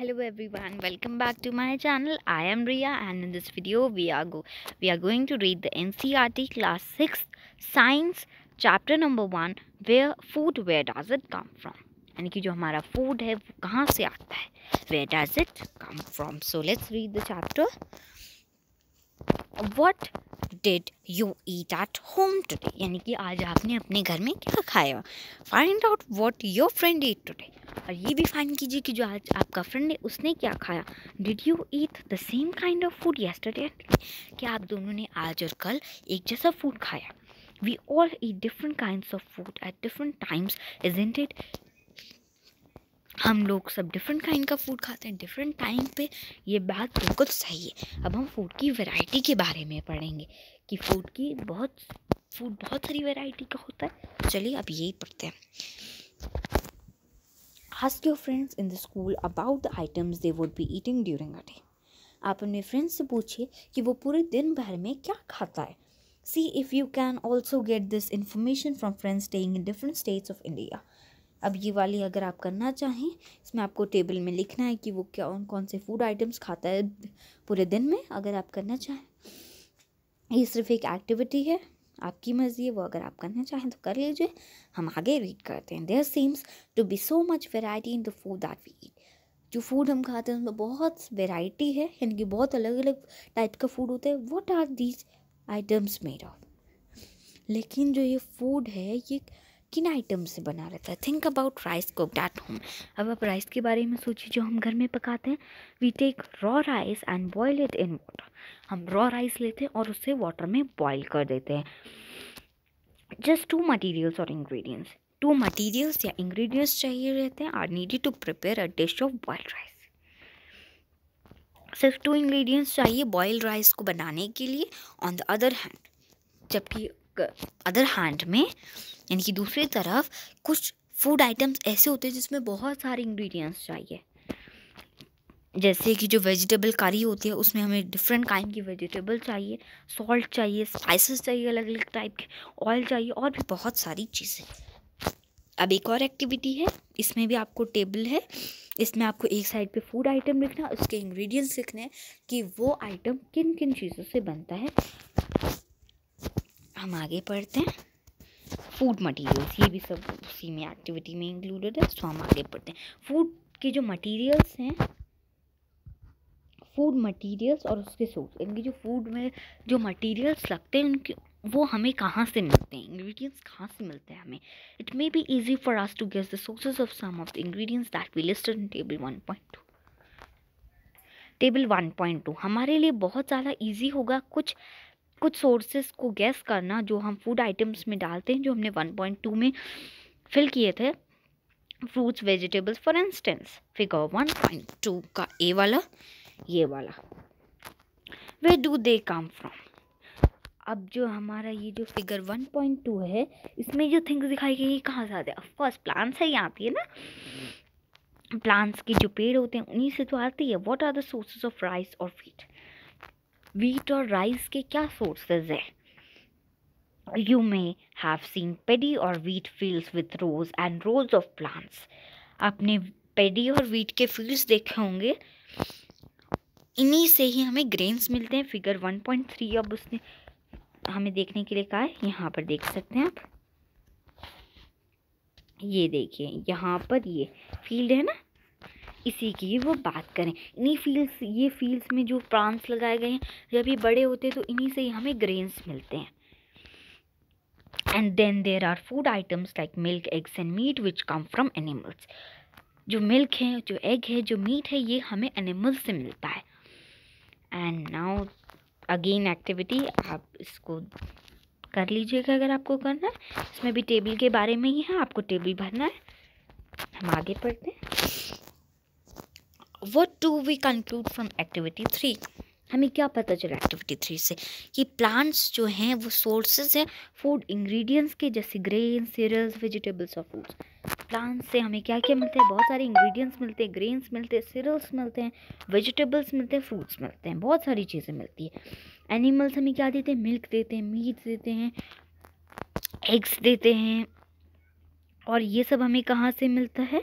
hello everyone welcome back to my channel i am ria and in this video we are go we are going to read the ncrt class 6 science chapter number 1 where food where does it come from यानी कि जो हमारा food है वो कहाँ से आता है where does it come from so let's read the chapter what did you eat at home today यानी कि आज आपने अपने घर में क्या खाया find out what your friend eat today और ये भी फाइन कीजिए कि जो आज आपका फ्रेंड है उसने क्या खाया did you eat the same kind of food yesterday क्या आप दोनों ने आज और कल एक जैसा फूड खाया we all eat different kind of food at different times is हम लोग सब डिफरेंट काइंड का फूड खाते हैं डिफरेंट टाइम पे ये बात बिल्कुल सही है अब हम फूड की वैरायटी के बारे में पढ़ेंगे कि फूड की बहुत फूड बहुत सारी वैरायटी का होता है चलिए अब यही पढ़ते हैं ask your friends in the school about the items they would be eating during a day. आप अपने फ्रेंड्स से पूछिए कि वो पूरे दिन भर में क्या खाता है see if you can also get this information from friends staying in different states of India अब ये वाली अगर आप करना चाहें इसमें आपको टेबल में लिखना है कि वो क्या कौन से फूड आइटम्स खाता है पूरे दिन में अगर आप करना चाहें ये सिर्फ एक एक्टिविटी है आपकी मर्ज़ी है वो अगर आप करना चाहें तो कर लीजिए हम आगे रीड करते हैं there seems to be so much variety in the food that we eat जो फूड हम खाते हैं उसमें बहुत वेराइटी है यानी कि बहुत अलग अलग टाइप का फूड होता है what are these items made of लेकिन जो ये फूड है ये किन आइटम से बना रहता है थिंक अबाउट राइस को डैट होम अब आप राइस के बारे में सोचिए जो हम घर में पकाते हैं we take raw rice and boil it in water हम रॉ राइस लेते हैं और उसे वाटर में बॉयल कर देते हैं जस्ट टू मटीरियल्स और इंग्रेडिएंट्स टू मटीरियल्स या इंग्रेडिएंट्स चाहिए रहते हैं are needed to prepare a dish of boiled rice सिर्फ टू इंग्रेडिएंट्स चाहिए बॉयल राइस को बनाने के लिए ऑन द अदर हैंड जबकि अदर हैंड में यानी कि दूसरी तरफ कुछ फूड आइटम्स ऐसे होते हैं जिसमें बहुत सारे इंग्रेडिएंट्स चाहिए जैसे कि जो वेजिटेबल करी होती है उसमें हमें डिफरेंट काइंड की वेजिटेबल चाहिए सॉल्ट चाहिए स्पाइसेस चाहिए अलग अलग टाइप के ऑयल चाहिए और भी बहुत सारी चीज़ें अब एक और एक्टिविटी है इसमें भी आपको टेबल है इसमें आपको एक साइड पे फूड आइटम लिखना उसके इंग्रेडिएंट्स लिखने हैं कि वो आइटम किन किन चीज़ों से बनता है हम आगे पढ़ते हैं फूड मटेरियल्स ये भी सब उसी में एक्टिविटी में इंक्लूडेड है सो हम आगे पढ़ते हैं फूड के जो मटेरियल्स हैं फूड मटेरियल्स और उसके सोर्स इनके जो फूड में जो मटेरियल्स लगते हैं उनके वो हमें कहाँ से मिलते हैं इंग्रेडिएंट्स कहाँ से मिलते हैं हमें it may be easy for us to guess the sources of some of the ingredients that we listed in table one point two table one point two हमारे लिए बहुत ज़्यादा इजी होगा कुछ कुछ सोर्सेस को गैस करना जो हम फूड आइटम्स में डालते हैं जो हमने 1.2 में फिल किए थे fruits vegetables for instance figure 1.2 का ए वाला ये वाला वे डू दे कम फ्रॉम अब जो हमारा ये जो फिगर 1.2 है इसमें जो थिंग्स दिखाई गई ये कहाँ से आते हैं ऑफकोर्स प्लांट्स है यहाँ आती है ना प्लांट्स के जो पेड़ होते हैं उन्हीं से तो आती है what are the sources of rice और फीट wheat और राइस के क्या सोर्सेज हैं यू मे हैव सीन पेडी और wheat fields with rose and rose of plants आपने पेडी और वीट के फील्ड्स देखे होंगे इन्हीं से ही हमें ग्रेन्स मिलते हैं फिगर वन पॉइंट थ्री अब उसने हमें देखने के लिए कहा है यहाँ पर देख सकते हैं आप ये देखिए यहाँ पर ये फील्ड है ना इसी की वो बात करें इन्हीं फील्ड्स ये फील्ड्स में जो प्लांट्स लगाए गए हैं जब ये बड़े होते हैं तो इन्हीं से ही हमें ग्रेन्स मिलते हैं and then there are food items like milk eggs and meat which come from animals जो मिल्क है जो एग है जो मीट है ये हमें एनिमल्स से मिलता है एंड नाउ अगेन एक्टिविटी आप इसको कर लीजिएगा अगर आपको करना है इसमें भी टेबल के बारे में ही है आपको टेबल भरना है हम आगे पढ़ते हैं what do we conclude from activity three हमें क्या पता चला एक्टिविटी थ्री से कि प्लांट्स जो हैं वो सोर्सेज हैं फूड इंग्रेडिएंट्स के जैसे ग्रेन सीरियल्स वेजिटेबल्स और फ्रूट्स प्लांट्स से हमें क्या क्या मिलते हैं बहुत सारे इंग्रेडिएंट्स मिलते हैं ग्रेन्स मिलते हैं सीरियल्स मिलते हैं वेजिटेबल्स मिलते हैं फ्रूट्स मिलते हैं बहुत सारी चीज़ें मिलती है एनिमल्स हमें क्या देते हैं मिल्क देते हैं मीट देते हैं एग्स देते हैं और ये सब हमें कहाँ से मिलता है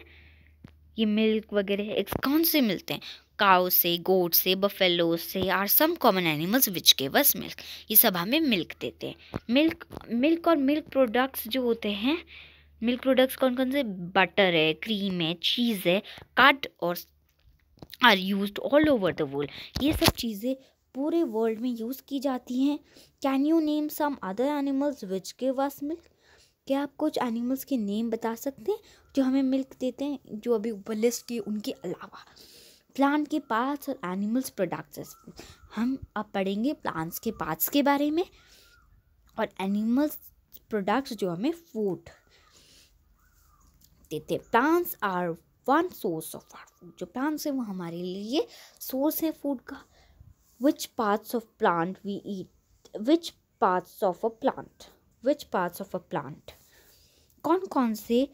ये मिल्क वगैरह एग्स कौन से मिलते हैं काउ से गोट से बफेलो से are some common animals which give us milk ये सब हमें मिल्क देते हैं मिल्क मिल्क और मिल्क प्रोडक्ट्स जो होते हैं मिल्क प्रोडक्ट्स कौन कौन से बटर है क्रीम है चीज़ है कट और are used all over the world ये सब चीज़ें पूरे वर्ल्ड में यूज़ की जाती हैं can you name some other animals which give us milk क्या आप कुछ एनिमल्स के नेम बता सकते हैं जो हमें मिल्क देते हैं जो अभी ऊपर लिस्ट किए उनके अलावा प्लांट के पार्ट्स और एनिमल्स प्रोडक्ट्स हम अब पढ़ेंगे प्लांट्स के पार्ट्स के बारे में और एनिमल्स प्रोडक्ट्स जो हमें फूड देते plants are one source of our food जो प्लांट्स हैं वो हमारे लिए सोर्स है फूड का which parts of plant we eat which parts of a plant which parts of a plant कौन कौन से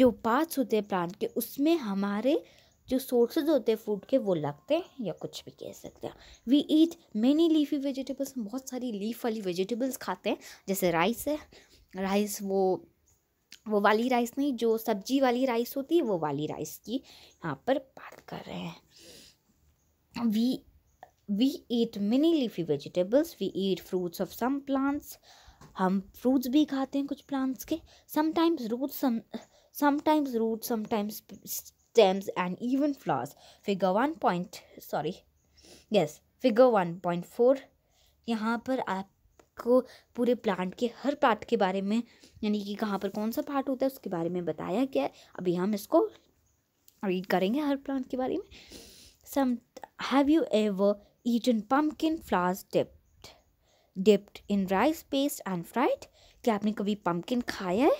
जो पार्ट्स होते हैं प्लांट के उसमें हमारे जो सोर्सेज होते हैं फूड के वो लगते हैं या कुछ भी कह सकते हैं we eat many leafy vegetables हम बहुत सारी लीफ वाली वेजिटेबल्स खाते हैं जैसे राइस है राइस वो वो वाली राइस नहीं जो सब्जी वाली राइस होती है वो वाली राइस की यहाँ पर बात कर रहे हैं we we eat many leafy vegetables we eat fruits of some plants हम फ्रूट्स भी खाते हैं कुछ प्लांट्स के sometimes root sometimes root sometimes stems and even flowers figure one point sorry yes figure one point four यहाँ पर आपको पूरे प्लांट के हर पार्ट के बारे में यानी कि कहाँ पर कौन सा पार्ट होता है उसके बारे में बताया गया है अभी हम इसको रीड करेंगे हर प्लांट के बारे में some have you ever eaten pumpkin flowers dip dipped in rice paste and fried क्या आपने कभी पम्पकिन खाया है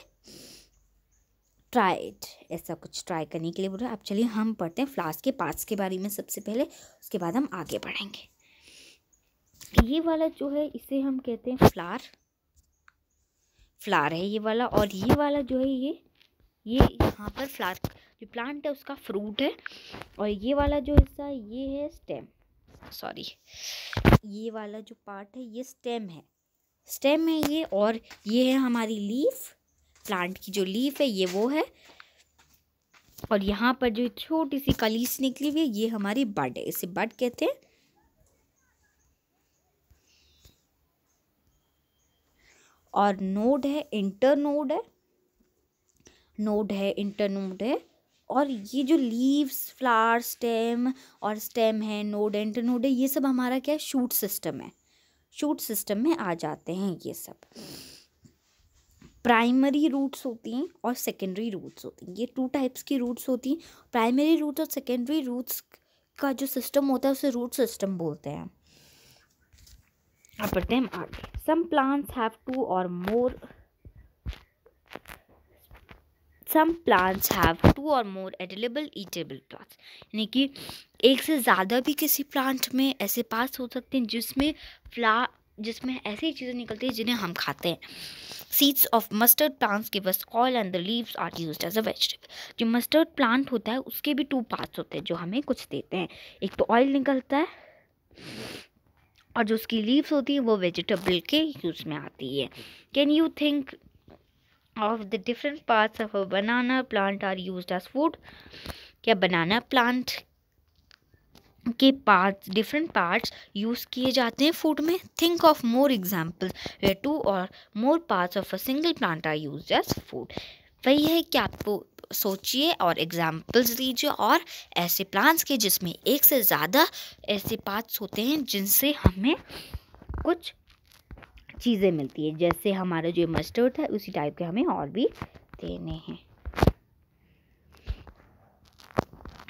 ट्राइड ऐसा कुछ ट्राई करने के लिए बोल रहे आप चलिए हम पढ़ते हैं फ्लास्क के पार्ट्स के बारे में सबसे पहले उसके बाद हम आगे बढ़ेंगे ये वाला जो है इसे हम कहते हैं फ्लार फ्लार है ये वाला और ये वाला जो है ये ये यहाँ पर फ्लार जो प्लांट है उसका फ्रूट है और ये वाला जो हिस्सा ये है स्टेम सॉरी ये वाला जो पार्ट है ये स्टेम है स्टेम है ये और ये है हमारी लीफ प्लांट की जो लीफ है ये वो है और यहाँ पर जो छोटी सी कलीस निकली हुई है ये हमारी बड है इसे बड कहते हैं और नोड है इंटर नोड है नोड है इंटर नोड है और ये जो लीव्स फ्लावर स्टेम और स्टेम है नोड एंड नोड है ये सब हमारा क्या है शूट सिस्टम है शूट सिस्टम में आ जाते हैं ये सब प्राइमरी रूट्स होती हैं और सेकेंडरी रूट्स होती हैं ये टू टाइप्स की रूट्स होती हैं प्राइमरी रूट्स और सेकेंडरी रूट्स का जो सिस्टम होता है उसे रूट सिस्टम बोलते हैं अब बढ़ते हैं आगे सम plants have two or more some plants have two or more एडिलेबल eatable plants यानी कि एक से ज़्यादा भी किसी प्लांट में ऐसे पार्ट्स हो सकते हैं जिसमें फ्ला जिसमें ऐसी चीज़ें निकलती हैं जिन्हें हम खाते हैं seeds of mustard plants give us oil and the leaves are used as a vegetable जो मस्टर्ड प्लांट होता है उसके भी टू पार्ट्स होते हैं जो हमें कुछ देते हैं एक तो ऑयल निकलता है और जो उसकी लीव्स होती हैं वो वेजिटेबल के यूज़ में आती है can you think of the different parts of a banana plant are used as food क्या banana plant के पार्ट्स डिफरेंट पार्ट्स यूज़ किए जाते हैं फूड में think of more example where two or more parts of a single plant are used as food वही है कि आपको सोचिए और एग्जाम्पल्स दीजिए और ऐसे प्लांट्स के जिसमें एक से ज़्यादा ऐसे पार्ट्स होते हैं जिनसे हमें कुछ चीज़ें मिलती है जैसे हमारा जो मस्टर्ड है उसी टाइप के हमें और भी देने हैं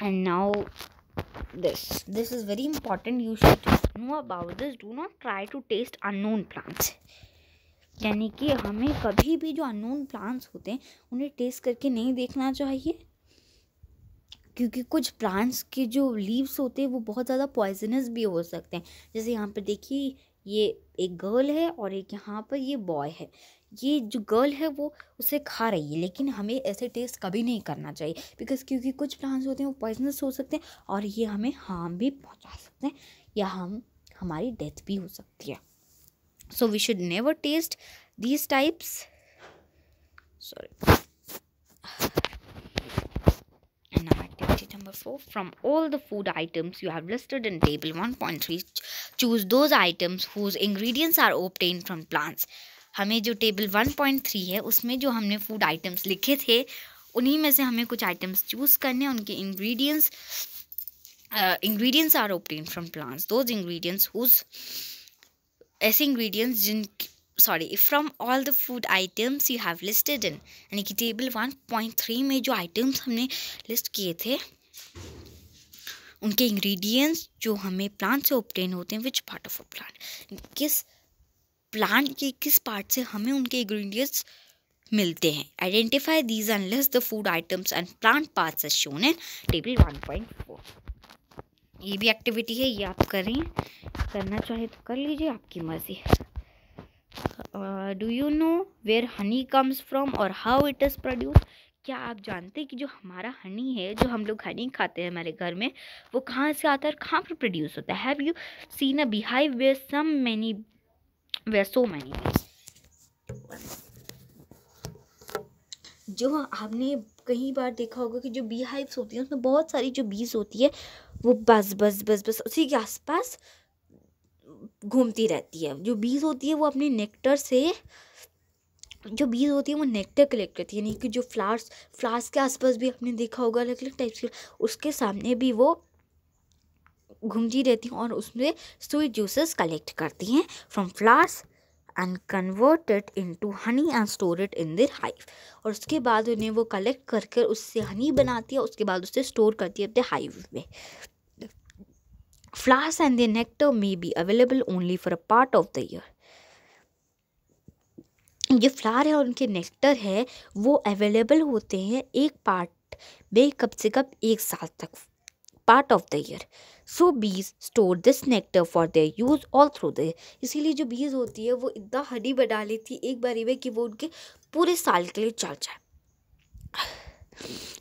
and now this this is very important you should know about this do not try to taste unknown plants यानी कि हमें कभी भी जो अननोन प्लांट्स होते हैं उन्हें टेस्ट करके नहीं देखना चाहिए क्योंकि कुछ प्लांट्स के जो लीव्स होते हैं वो बहुत ज़्यादा पॉइजनस भी हो सकते हैं जैसे यहाँ पर देखिए ये एक गर्ल है और एक यहाँ पर ये बॉय है ये जो गर्ल है वो उसे खा रही है लेकिन हमें ऐसे टेस्ट कभी नहीं करना चाहिए बिकॉज क्योंकि कुछ प्लांट्स होते हैं वो पॉइजनस हो सकते हैं और ये हमें हार्म भी पहुँचा सकते हैं या हम हमारी डेथ भी हो सकती है so we should never taste these types sorry Number 4. From all the food items you have listed in table 1.3, choose those items whose ingredients are obtained from plants. हमें जो टेबल 1.3 है उसमें जो हमने फूड आइटम्स लिखे थे उन्हीं में से हमें कुछ आइटम्स चूज़ करने उनके ingredients ingredients are obtained from plants those ingredients whose ऐसे इंग्रेडिएंट्स जिन sorry from all the food items you have listed in यानी कि टेबल 1.3 में जो आइटम्स हमने लिस्ट किए थे उनके इंग्रेडिएंट्स जो हमें प्लांट से ऑप्टेन होते हैं which part of a plant किस प्लांट के किस पार्ट से हमें उनके इंग्रेडिएंट्स मिलते हैं identify these and unless the food items and plant parts shown in table one point four ये भी एक्टिविटी है ये आप करें करना चाहे तो कर लीजिए आपकी मर्जी do you know where honey comes from और हाउ इट इज़ प्रोड्यूस क्या आप जानते हैं कि जो हमारा हनी है जो हम लोग हनी खाते हैं हमारे घर में वो कहाँ से आता है और कहाँ पर प्रोड्यूस होता है have you seen a beehive where some many where so many जो आपने कई बार देखा होगा कि जो बी हाइव्स होती हैं उसमें बहुत सारी जो बीज होती है वो बस बस बस बस उसी के आसपास घूमती रहती है जो बीज होती है वो अपने नेक्टर से जो बीज होती है वो नेक्टर कलेक्ट करती है यानी कि जो फ्लावर्स फ्लावर्स के आसपास भी आपने देखा होगा अलग अलग टाइप्स के उसके सामने भी वो घूमती रहती हैं और उसमें स्वीट जूसेस कलेक्ट करती हैं from flowers and converted into honey and store it in their hive और उसके बाद उन्हें वो कलेक्ट कर कर उससे हनी बनाती है उसके बाद उसे स्टोर करती है अपने हाइव में flowers and the nectar may be available only for a part of the year जो फ्लावर है उनके नेक्टर है वो अवेलेबल होते हैं एक पार्ट में कब से कब एक साल तक part of the year so bees store this nectar for their use all through the इसीलिए जो बीज होती है वो इतना हडी बना लेती है एक बारी में कि वो उनके पूरे साल के लिए चल जाए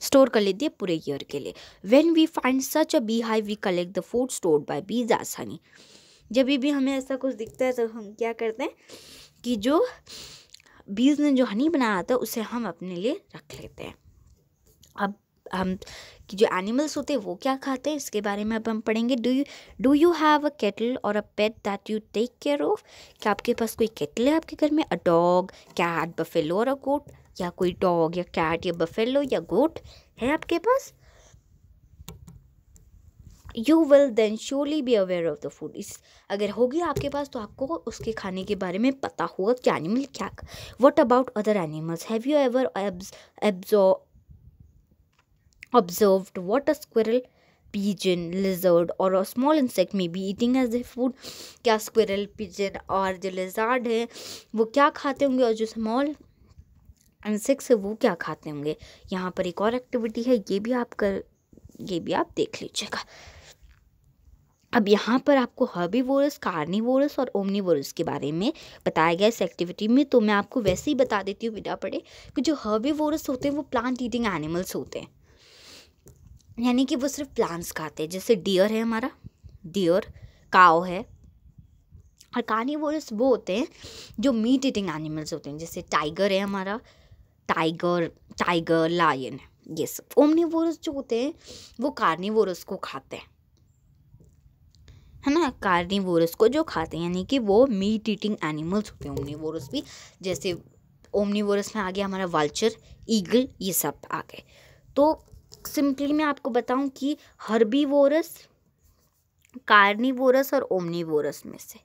स्टोर कर लेती है पूरे ईयर के लिए when we find such a beehive we collect the food stored by bees आसानी जब भी हमें ऐसा कुछ दिखता है तो हम क्या करते हैं कि जो बीज ने जो हनी बनाया था है उसे हम अपने लिए रख लेते हैं अब हम कि जो एनिमल्स होते हैं वो क्या खाते हैं इसके बारे में अब हम पढ़ेंगे do you do you have a cattle or a pet that you take care of क्या आपके पास कोई केटल है आपके घर में अ डॉग कैट बफेलो और अ गोट या कोई डॉग या कैट या बफेलो या गोट है आपके पास you will then surely be aware of the food इस अगर होगी आपके पास तो आपको उसके खाने के बारे में पता होगा कि एनिमल क्या what about other animals have you ever observed what a squirrel pigeon lizard or small insect insect may eating as a food क्या स्क्वेरल पिजन और जो लिजार्ड है वो क्या खाते होंगे और जो स्मॉल इंसेक्ट्स है वो क्या खाते होंगे यहाँ पर एक और एक्टिविटी है ये भी आप कर ये भी आप देख लीजिएगा अब यहाँ पर आपको हर्बीवोरस कार्निवोरस और ओमनीवोरस के बारे में बताया गया इस एक्टिविटी में तो मैं आपको वैसे ही बता देती हूँ बिना पड़े कि जो हर्बीवोरस होते हैं वो प्लांट ईटिंग एनिमल्स होते हैं यानी कि वो सिर्फ प्लांट्स खाते हैं जैसे डियर है हमारा डियर काओ है और कार्निवोरस वो होते हैं जो मीट ईटिंग एनिमल्स होते हैं जैसे टाइगर है हमारा टाइगर टाइगर लायन ये सब ओमनीवोरस जो होते हैं वो कार्निवोरस को खाते हैं है ना कार्निवोरस को जो खाते हैं यानी कि वो मीट ईटिंग एनिमल्स होते हैं ओमनीवोरस भी जैसे ओमनीवोरस में आ गया हमारा वाल्चर ईगल ये सब आ गए तो सिंपली मैं आपको बताऊं कि हर्बीवोरस कार्निवोरस और ओमनीवोरस में से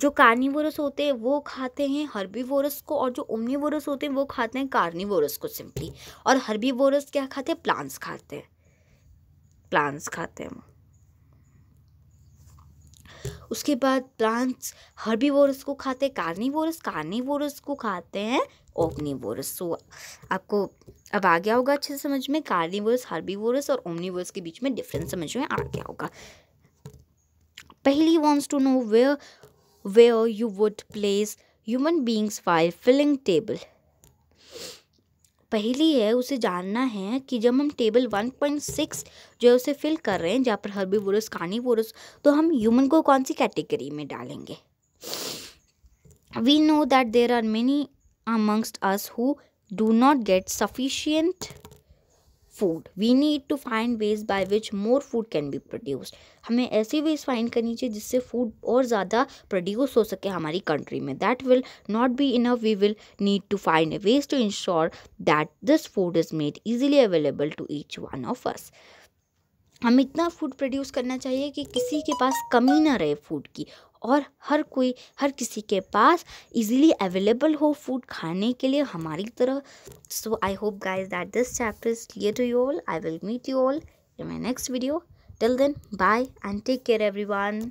जो कार्निवोरस होते हैं वो खाते हैं हर्बीवोरस को और जो ओमनीवोरस होते हैं वो खाते हैं कार्निवोरस को सिंपली और हर्बीवोरस क्या खाते हैं प्लांट्स खाते हैं प्लांट्स खाते हैं उसके बाद प्लांट्स हर्बीवोरस को खाते हैं कार्निवोरस कार्निवोरस को खाते हैं ओमनीवोरस सो आपको अब आ गया होगा अच्छे से समझ में कार्निवोरस हर्बीवोरस और ओमनीवोरस के बीच में डिफरेंस समझ में आ गया होगा पहली wants to know where where you would place human beings while filling table पहली है उसे जानना है कि जब हम टेबल 1.6 जो है उसे फिल कर रहे हैं जहाँ पर हर्बी वोरस कानी बोरस तो हम ह्यूमन को कौन सी कैटेगरी में डालेंगे we know that there are many amongst us who do not get sufficient food we need to find ways by which more food can be produced हमें ऐसी वेज फाइंड करनी चाहिए जिससे फूड और ज़्यादा प्रोड्यूस हो सके हमारी कंट्री में that will not be enough we will need to find a ways to ensure that this food is made easily available to each one of us हम इतना फूड प्रोड्यूस करना चाहिए कि किसी के पास कमी ना रहे फूड की और हर कोई हर किसी के पास इजीली अवेलेबल हो फूड खाने के लिए हमारी तरह so I hope guys that this chapter is clear to you all I will meet you all in my next video till then bye and take care everyone